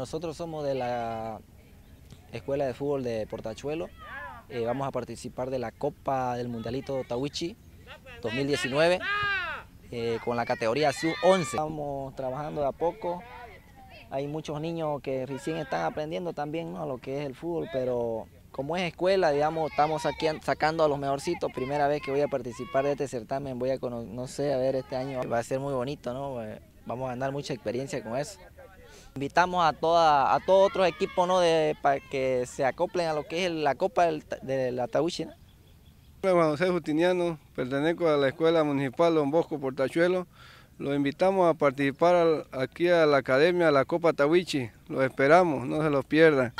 Nosotros somos de la Escuela de Fútbol de Portachuelo. Eh, vamos a participar de la Copa del Mundialito Tawichi 2019 eh, con la categoría Sub-11. Estamos trabajando de a poco. Hay muchos niños que recién están aprendiendo también lo que es el fútbol, pero como es escuela, digamos, estamos aquí sacando a los mejorcitos. Primera vez que voy a participar de este certamen, voy a, no sé, a ver este año. Va a ser muy bonito, ¿no? Eh, vamos a ganar mucha experiencia con eso. Invitamos a, toda, a todos otros equipos ¿no? de, para que se acoplen a lo que es la Copa del, de la Taúchina. Soy José Justiniano, pertenezco a la Escuela Municipal Don Bosco Portachuelo. Los invitamos a participar aquí a la Academia a la Copa Tawichi. Los esperamos, no se los pierdan.